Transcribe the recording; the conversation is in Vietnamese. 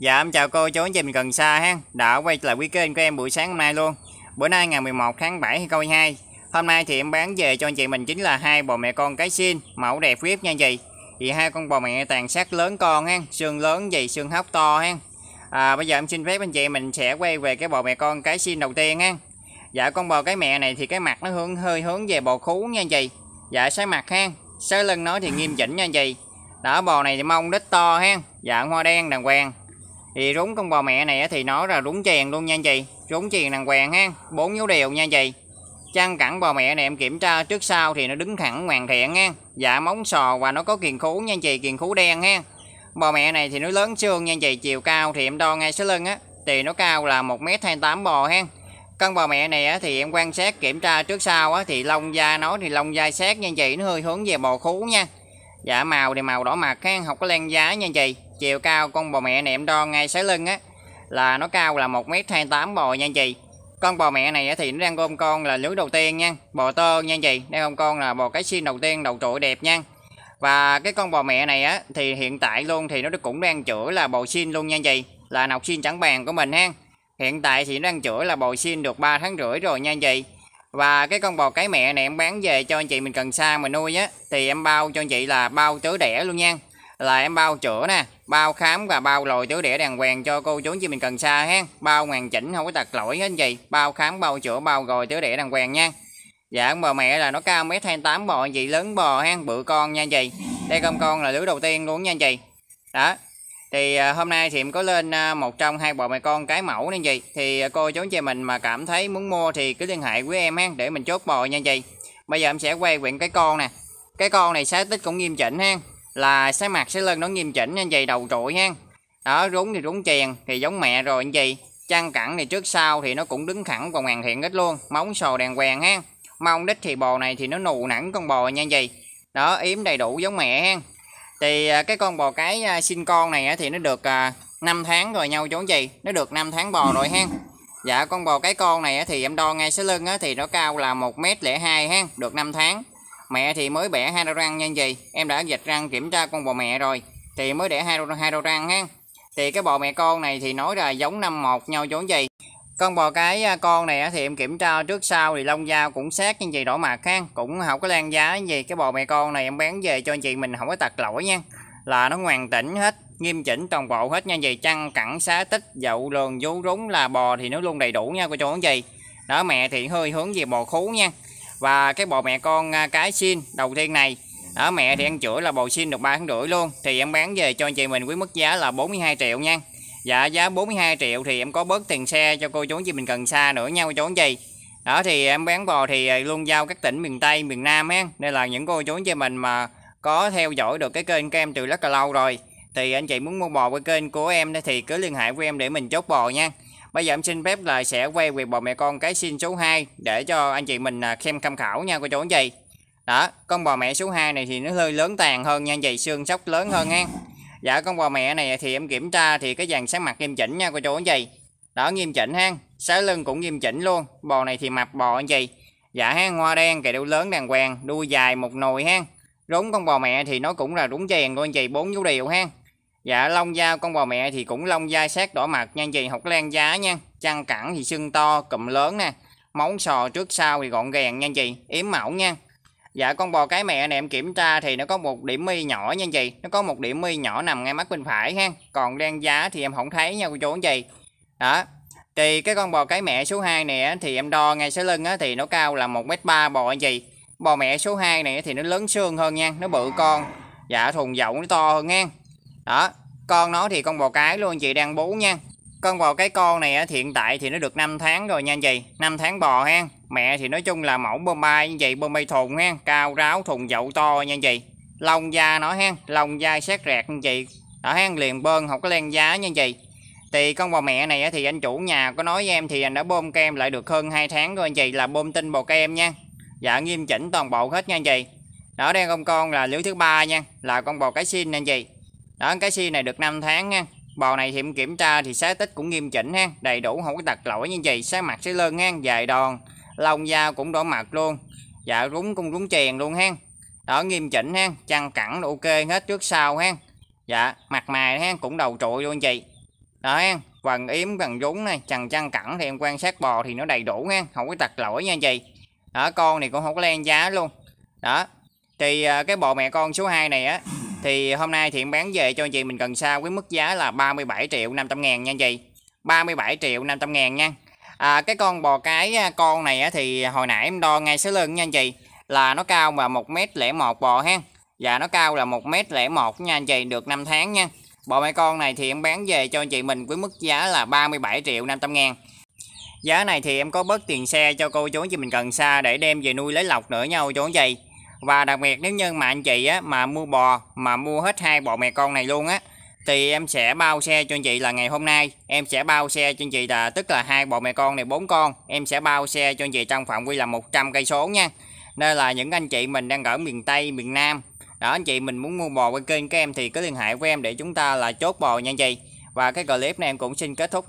Dạ em chào cô chú anh chị mình gần xa ha Đã quay lại quý kênh của em buổi sáng hôm nay luôn Bữa nay ngày 11 tháng 7 2022 Hôm nay thì em bán về cho anh chị mình chính là hai bò mẹ con cái xin Mẫu đẹp vip nha chị Thì hai con bò mẹ tàn sát lớn con ha Xương lớn dày xương hóc to ha à, Bây giờ em xin phép anh chị mình sẽ quay về cái bò mẹ con cái xin đầu tiên ha Dạ con bò cái mẹ này thì cái mặt nó hướng hơi hướng về bò khú nha chị Dạ sái mặt ha Sái lưng nó thì nghiêm chỉnh nha chị Đó bò này thì mông đít to ha Dạ hoa đen đàng hoàng thì rúng con bò mẹ này thì nó là rúng chèn luôn nha anh chị rúng chèn đàng hoàng ha bốn dấu đều nha anh chị chăn cẳng bò mẹ này em kiểm tra trước sau thì nó đứng thẳng hoàn thiện ha dạ móng sò và nó có kiền khú nha anh chị kiền khú đen ha bò mẹ này thì nó lớn xương nha anh chị chiều cao thì em đo ngay số lưng á thì nó cao là 1m28 bò ha cân bò mẹ này á, thì em quan sát kiểm tra trước sau á, thì lông da nó thì lông da sát nha anh chị nó hơi hướng về bò khú nha dạ màu thì màu đỏ mặt ha không có len giá nha anh chị chiều cao con bò mẹ này em đo ngay sái lưng á là nó cao là 1m28 bò nha anh chị con bò mẹ này thì nó đang ôm con là lứa đầu tiên nha bò tơ nha anh chị đang ôm con là bò cái xin đầu tiên đầu trội đẹp nha và cái con bò mẹ này á thì hiện tại luôn thì nó cũng đang chữa là bò xin luôn nha anh chị là nọc xin trắng bàn của mình ha hiện tại thì nó đang chữa là bò xin được 3 tháng rưỡi rồi nha anh chị và cái con bò cái mẹ này em bán về cho anh chị mình cần sa mà nuôi á thì em bao cho anh chị là bao tứ đẻ luôn nha là em bao chữa nè bao khám và bao lồi chữa đẻ đàng hoàng cho cô chú chị mình cần xa ha bao hoàn chỉnh không có tật lỗi hết gì bao khám bao chữa bao gồi chữa đẻ đàng hoàng nha dạ bò mẹ là nó cao mét hai tám bò gì lớn bò ha bự con nha chị đây con con là lứa đầu tiên luôn nha chị đó thì à, hôm nay thì em có lên à, một trong hai bò mẹ con cái mẫu nên gì thì à, cô chú chị mình mà cảm thấy muốn mua thì cứ liên hệ với em ha để mình chốt bò nha chị bây giờ em sẽ quay quyển cái con nè cái con này sáng tích cũng nghiêm chỉnh ha là sẽ mặt sẽ lên nó nghiêm chỉnh như vậy đầu trội ha đó rúng thì rúng chèn thì giống mẹ rồi anh gì chăn cẳng thì trước sau thì nó cũng đứng thẳng và hoàn thiện hết luôn móng sò đèn quèn ha mong đích thì bò này thì nó nụ nẵng con bò nha gì đó yếm đầy đủ giống mẹ ha thì à, cái con bò cái à, sinh con này thì nó được 5 à, tháng rồi nhau chốn gì nó được 5 tháng bò rồi ha dạ con bò cái con này thì em đo ngay số lưng thì nó cao là một mét lẻ hai ha được 5 tháng mẹ thì mới bẻ hai đầu răng nha gì em đã dịch răng kiểm tra con bò mẹ rồi thì mới để hai đôi, hai đầu răng ha thì cái bò mẹ con này thì nói là giống năm một nhau giống gì con bò cái à, con này thì em kiểm tra trước sau thì lông da cũng sát như vậy đỏ mặt ha cũng không có lan giá gì cái bò mẹ con này em bán về cho anh chị mình không có tật lỗi nha là nó hoàn chỉnh hết nghiêm chỉnh toàn bộ hết nha vậy chăn cẳng xá tích dậu lường vú rúng là bò thì nó luôn đầy đủ nha cô chú anh chị đó mẹ thì hơi hướng về bò khú nha và cái bò mẹ con à, cái xin đầu tiên này ở mẹ thì ăn chuỗi là bầu xin được ba tháng rưỡi luôn thì em bán về cho anh chị mình với mức giá là 42 triệu nha dạ giá 42 triệu thì em có bớt tiền xe cho cô chú chị mình cần xa nữa nha cô chú anh chị đó thì em bán bò thì à, luôn giao các tỉnh miền Tây miền Nam ha nên là những cô chú anh chị mình mà có theo dõi được cái kênh của em từ rất là lâu rồi thì anh chị muốn mua bò với kênh của em thì cứ liên hệ với em để mình chốt bò nha Bây giờ em xin phép là sẽ quay về bò mẹ con cái xin số 2 để cho anh chị mình xem à, tham khảo nha cô chú anh chị. Đó, con bò mẹ số 2 này thì nó hơi lớn tàn hơn nha anh chị, xương sóc lớn hơn ha. Dạ con bò mẹ này thì em kiểm tra thì cái dàn sáng mặt nghiêm chỉnh nha cô chú anh chị. Đó nghiêm chỉnh ha, sáu lưng cũng nghiêm chỉnh luôn. Bò này thì mập bò anh chị. Dạ ha, hoa đen, kẻ đuôi lớn đàng hoàng, đuôi dài một nồi ha. Rốn con bò mẹ thì nó cũng là rốn vàng luôn anh chị, bốn dấu đều ha. Dạ lông da con bò mẹ thì cũng lông da sát đỏ mặt nhan gì học lan giá nha Chăn cẳng thì sưng to cụm lớn nè Móng sò trước sau thì gọn gàng nhan gì Yếm mẫu nha Dạ con bò cái mẹ này em kiểm tra thì nó có một điểm mi nhỏ nha chị Nó có một điểm mi nhỏ nằm ngay mắt bên phải ha Còn đen giá thì em không thấy nha cô chú anh chị Đó Thì cái con bò cái mẹ số 2 này thì em đo ngay sau lưng thì nó cao là 1m3 bò anh chị Bò mẹ số 2 này thì nó lớn xương hơn nha Nó bự con Dạ thùng dậu nó to hơn nha đó con nó thì con bò cái luôn chị đang bú nha con bò cái con này thì hiện tại thì nó được 5 tháng rồi nha anh chị 5 tháng bò ha mẹ thì nói chung là mẫu bơm bay như vậy bơm bay thùng ha cao ráo thùng dậu to nha anh chị lông da nó ha lông da xét rẹt như chị đó ha liền bơm không có len giá nha anh chị thì con bò mẹ này thì anh chủ nhà có nói với em thì anh đã bơm kem lại được hơn 2 tháng rồi anh chị là bơm tinh bò kem nha dạ nghiêm chỉnh toàn bộ hết nha anh chị đó đây con con là lứa thứ ba nha là con bò cái xin anh chị đó cái si này được 5 tháng nha bò này thì em kiểm tra thì xác tích cũng nghiêm chỉnh ha đầy đủ không có tật lỗi như vậy sáng mặt sẽ lơn ngang dài đòn lông da cũng đỏ mặt luôn dạ rúng cũng rúng chèn luôn ha đó nghiêm chỉnh ha chăn cẳng ok hết trước sau ha dạ mặt mày ha cũng đầu trội luôn chị đó ha quần yếm quần rúng này chằn chăn cẳng thì em quan sát bò thì nó đầy đủ ha không có tật lỗi nha chị đó con này cũng không có len giá luôn đó thì à, cái bộ mẹ con số 2 này á thì hôm nay Thiện bán về cho anh chị mình cần sao với mức giá là 37 triệu 500 ngàn nha anh chị 37 triệu 500 ngàn nha à, Cái con bò cái à, con này thì hồi nãy em đo ngay số lưng nha anh chị Là nó cao mà 1m01 bò ha và dạ, nó cao là 1m01 nha anh chị được 5 tháng nha Bò mai con này thì em bán về cho anh chị mình với mức giá là 37 triệu 500 ngàn Giá này thì em có bớt tiền xe cho cô chú chị mình cần xa để đem về nuôi lấy lọc nữa nhau chú anh chị và đặc biệt nếu như mà anh chị á, mà mua bò mà mua hết hai bò mẹ con này luôn á thì em sẽ bao xe cho anh chị là ngày hôm nay em sẽ bao xe cho anh chị là tức là hai bộ mẹ con này bốn con em sẽ bao xe cho anh chị trong phạm vi là 100 cây số nha nên là những anh chị mình đang ở miền Tây miền Nam đó anh chị mình muốn mua bò qua kênh các em thì cứ liên hệ với em để chúng ta là chốt bò nha anh chị và cái clip này em cũng xin kết thúc